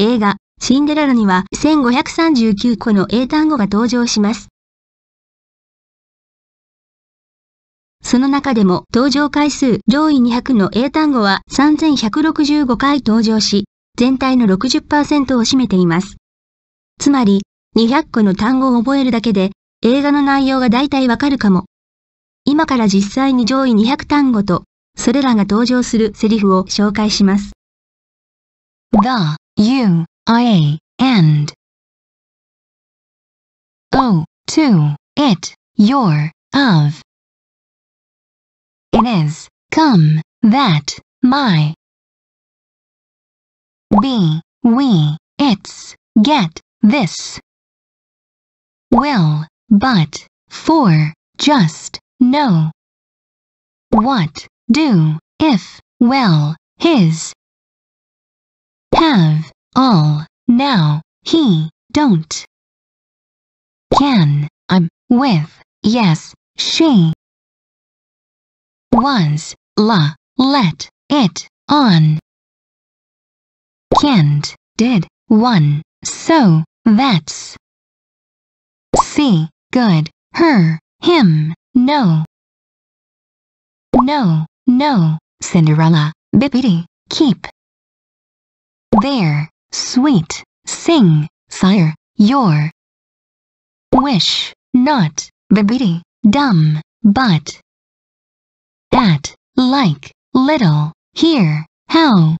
映画、シンデレラには1539個の英単語が登場します。その中でも登場回数上位200の英単語は3165回登場し、全体の60%を占めています。つまり、200個の単語を覚えるだけで、映画の内容が大体わかるかも。今から実際に上位200単語と、それらが登場するセリフを紹介します。が、U, I, and. O, to, it, your, of. It is, come, that, my. B, we, it's, get, this. Will, but, for, just, no. What, do, if, well, his, have, all, now, he, don't. Can, I'm, with, yes, she. Was, la, let, it, on. Can't, did, one, so, that's. See, good, her, him, no. No, no, Cinderella, bippity, keep, there, sweet, sing, sire, your wish, not, babidi, dumb, but at, like, little, here, how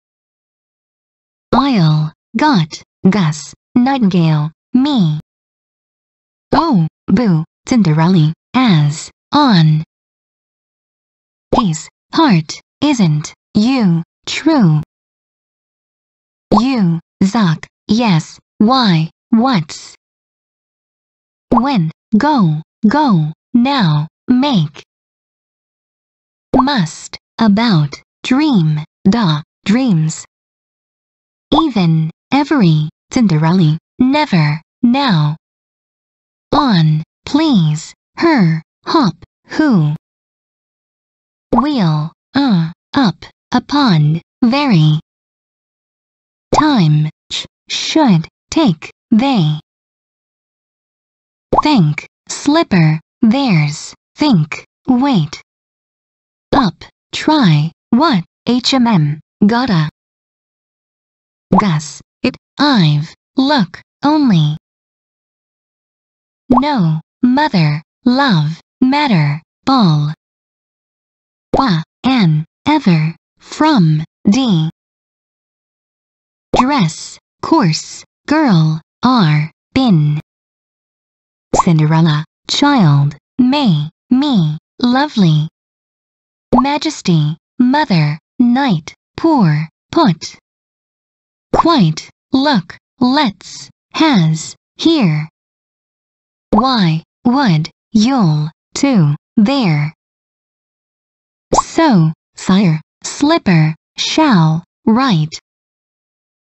while, got, gus, nightingale, me oh, boo, Cinderella, as, on his, heart, isn't, you, true you, Zach. yes, why, what's. When, go, go, now, make. Must, about, dream, da, dreams. Even, every, Cinderella, never, now. On, please, her, hop, who. Wheel, uh, up, upon, very, Time, should, take, they. Think, slipper, theirs, think, wait. Up, try, what, HMM, gotta. guess it, I've, look, only. No, mother, love, matter, ball. Wa, an, ever, from, d dress, course, girl, are, bin. Cinderella, child, may, me, lovely. Majesty, mother, knight, poor, put. Quite, look, let's, has, here. Why, would, you'll, to, there. So, sire, slipper, shall, right,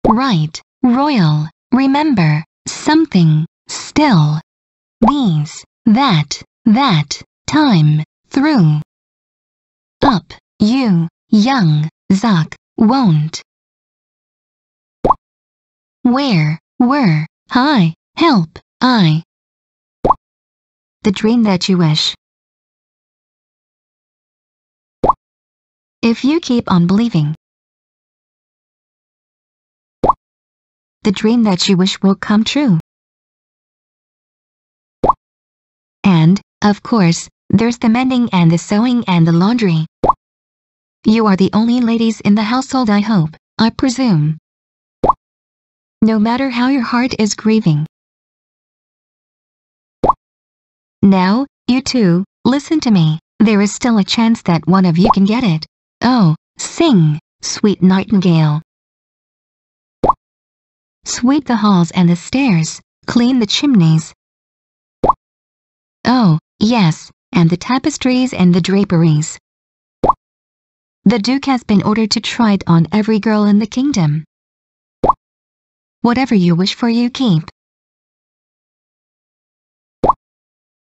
right, royal, remember, something, still. These, that, that, time, through. Up, you, young, Zach, won't. Where, were, hi, help, I. The dream that you wish. If you keep on believing, the dream that you wish will come true. And, of course, there's the mending and the sewing and the laundry. You are the only ladies in the household I hope, I presume. No matter how your heart is grieving. Now, you two, listen to me, there is still a chance that one of you can get it. Oh, sing, sweet nightingale sweep the halls and the stairs, clean the chimneys. Oh, yes, and the tapestries and the draperies. The Duke has been ordered to try it on every girl in the kingdom. Whatever you wish for you keep.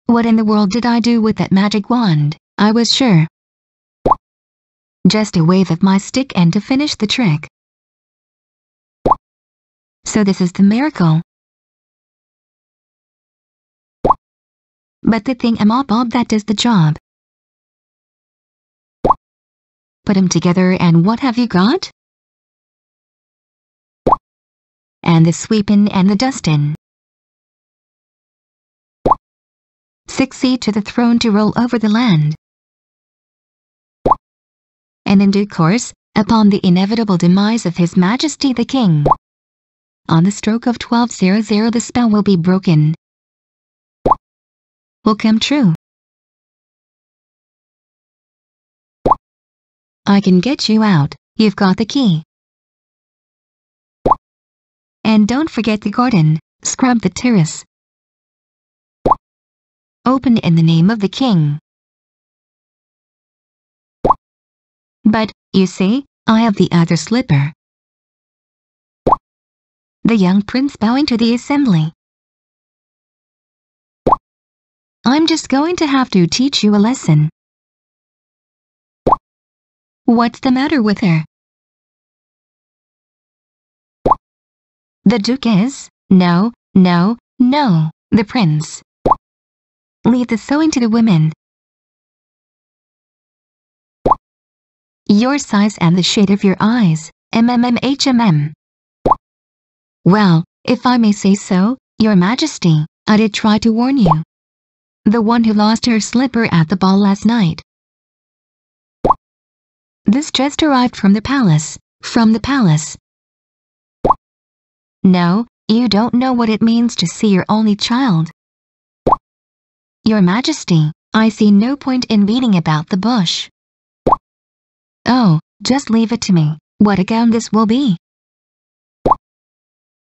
What in the world did I do with that magic wand, I was sure. Just a wave of my stick and to finish the trick. So this is the miracle. But the thing am bob that does the job. Put 'em together and what have you got? And the sweepin' and the dustin'. 6 to the throne to roll over the land. And in due course, upon the inevitable demise of His Majesty the King, on the stroke of 12.00 the spell will be broken. Will come true. I can get you out, you've got the key. And don't forget the garden, scrub the terrace. Open in the name of the king. But, you see, I have the other slipper the young prince bowing to the assembly. I'm just going to have to teach you a lesson. What's the matter with her? The duke is, no, no, no, the prince. Leave the sewing to the women. Your size and the shade of your eyes, MMMHMM. Well, if I may say so, Your Majesty, I did try to warn you. The one who lost her slipper at the ball last night. This just arrived from the palace, from the palace. No, you don't know what it means to see your only child. Your Majesty, I see no point in beating about the bush. Oh, just leave it to me, what a gown this will be.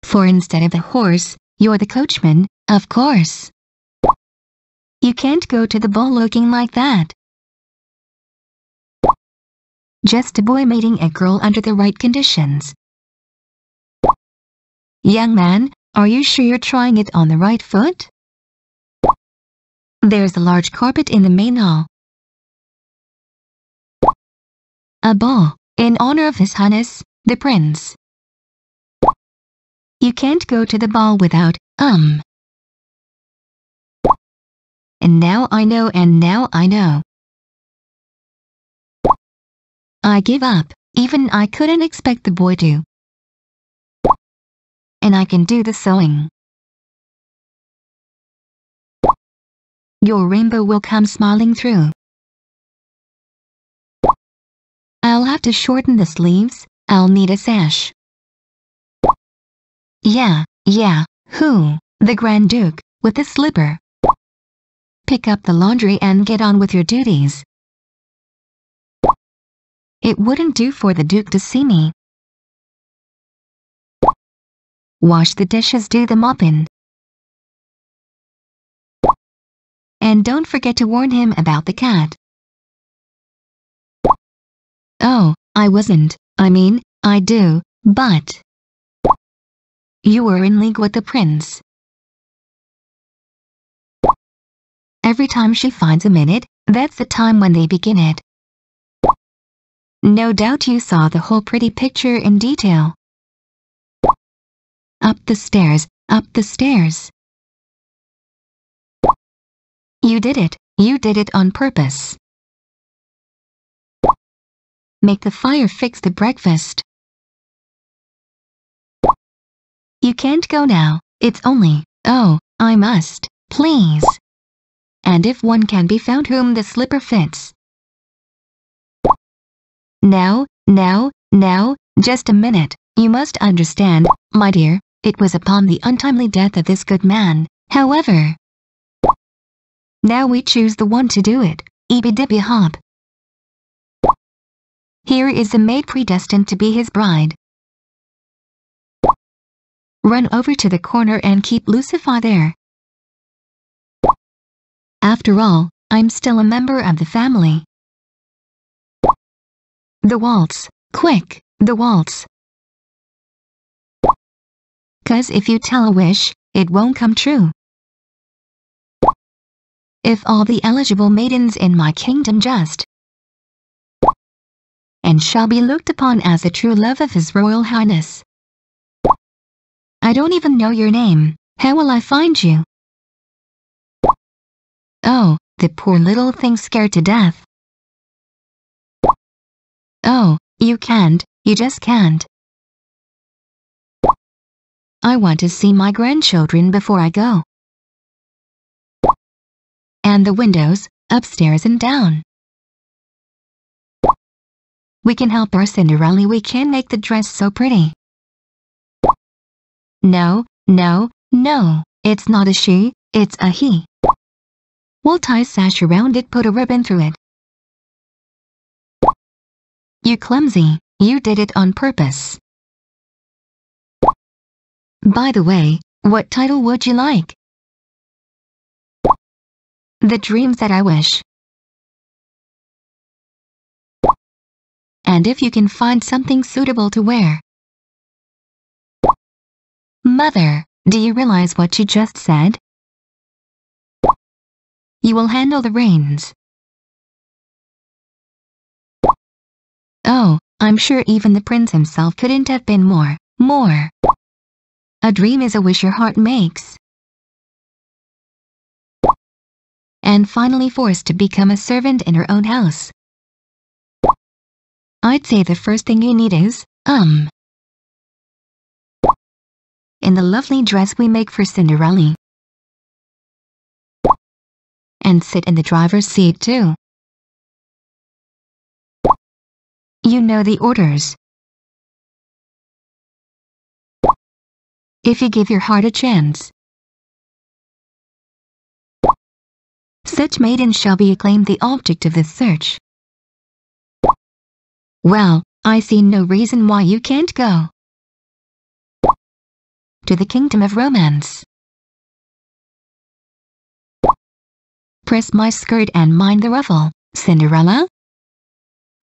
For instead of the horse, you're the coachman, of course. You can't go to the ball looking like that. Just a boy mating a girl under the right conditions. Young man, are you sure you're trying it on the right foot? There's a large carpet in the main hall. A ball, in honor of His Highness, the Prince. You can't go to the ball without, um. And now I know and now I know. I give up, even I couldn't expect the boy to. And I can do the sewing. Your rainbow will come smiling through. I'll have to shorten the sleeves, I'll need a sash. Yeah, yeah, who? The Grand Duke, with the slipper. Pick up the laundry and get on with your duties. It wouldn't do for the Duke to see me. Wash the dishes, do the mopping. And don't forget to warn him about the cat. Oh, I wasn't. I mean, I do, but... You were in league with the prince. Every time she finds a minute, that's the time when they begin it. No doubt you saw the whole pretty picture in detail. Up the stairs, up the stairs. You did it, you did it on purpose. Make the fire fix the breakfast. You can't go now, it's only, oh, I must, please. And if one can be found whom the slipper fits. Now, now, now, just a minute, you must understand, my dear, it was upon the untimely death of this good man, however. Now we choose the one to do it, Ibby Dibby Hop. Here is the maid predestined to be his bride, Run over to the corner and keep Lucifer there. After all, I'm still a member of the family. The waltz, quick, the waltz. Cause if you tell a wish, it won't come true. If all the eligible maidens in my kingdom just and shall be looked upon as the true love of His Royal Highness. I don't even know your name. How will I find you? Oh, the poor little thing scared to death. Oh, you can't, you just can't. I want to see my grandchildren before I go. And the windows, upstairs and down. We can help our Cinderella, we can make the dress so pretty. No, no, no, it's not a she, it's a he. We'll tie sash around it, put a ribbon through it. You clumsy, you did it on purpose. By the way, what title would you like? The Dreams That I Wish. And if you can find something suitable to wear, Mother, do you realize what you just said? You will handle the reins. Oh, I'm sure even the prince himself couldn't have been more, more. A dream is a wish your heart makes. And finally forced to become a servant in her own house. I'd say the first thing you need is, um, in the lovely dress we make for Cinderella. And sit in the driver's seat too. You know the orders. If you give your heart a chance. Such maidens shall be acclaimed the object of the search. Well, I see no reason why you can't go to the kingdom of romance. Press my skirt and mind the ruffle, Cinderella.